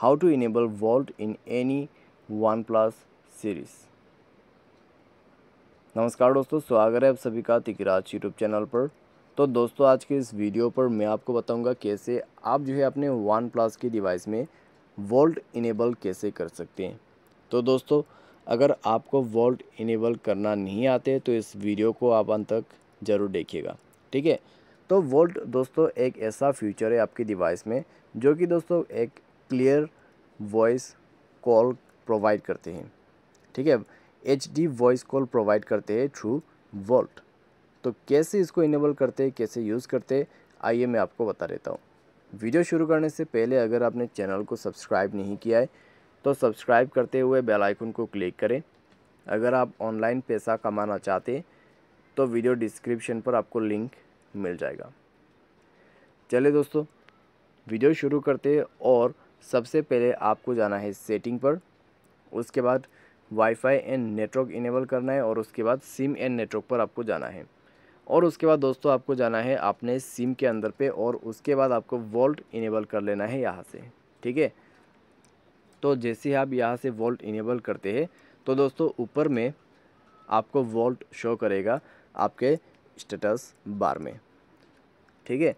how to enable vault in any OnePlus series नमस्कार दोस्तों स्वागत है आप सभी का तिकराज यूट्यूब चैनल पर तो दोस्तों आज के इस वीडियो पर मैं आपको बताऊंगा कैसे आप जो है अपने वन प्लस के डिवाइस में वोल्ट इनेबल कैसे कर सकते हैं तो दोस्तों अगर आपको वोल्ट इनेबल करना नहीं आते तो इस वीडियो को आप अंत तक ज़रूर देखिएगा ठीक है तो वोल्ट दोस्तों एक ऐसा फ्यूचर है आपके डिवाइस में जो कि दोस्तों एक क्लियर वॉइस कॉल प्रोवाइड करते हैं ठीक है H D voice call provide करते हैं थ्रू वोल्ट तो कैसे इसको इनेबल करते हैं कैसे यूज़ करते हैं आइए मैं आपको बता देता हूँ वीडियो शुरू करने से पहले अगर आपने चैनल को सब्सक्राइब नहीं किया है तो सब्सक्राइब करते हुए बेल आइकन को क्लिक करें अगर आप ऑनलाइन पैसा कमाना चाहते हैं तो वीडियो डिस्क्रिप्शन पर आपको लिंक मिल जाएगा चलिए दोस्तों वीडियो शुरू करते और सबसे पहले आपको जाना है सेटिंग पर उसके बाद वाईफाई एंड नेटवर्क इनेबल करना है और उसके बाद सिम एंड नेटवर्क पर आपको जाना है और उसके बाद दोस्तों आपको जाना है आपने सिम के अंदर पे और उसके बाद आपको वोल्ट इनेबल कर लेना है यहाँ से ठीक है तो जैसे आप यहाँ से वोल्ट इनेबल करते हैं तो दोस्तों ऊपर में आपको वोल्ट शो करेगा आपके स्टेटस बार में ठीक है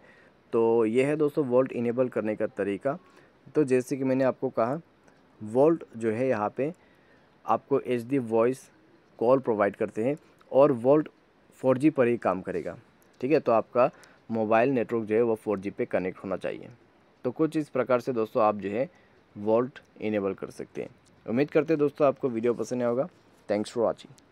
तो ये है दोस्तों वोल्ट इनेबल करने का तरीका तो जैसे कि मैंने आपको कहा वोल्ट जो है यहाँ पे आपको H D voice call provide करते हैं और वोल्ट फोर जी पर ही काम करेगा ठीक है तो आपका मोबाइल नेटवर्क जो है वो फोर जी पे कनेक्ट होना चाहिए तो कुछ इस प्रकार से दोस्तों आप जो है वोल्ट इनेबल कर सकते हैं उम्मीद करते हैं दोस्तों आपको वीडियो पसंद आया होगा थैंक्स फॉर वॉचिंग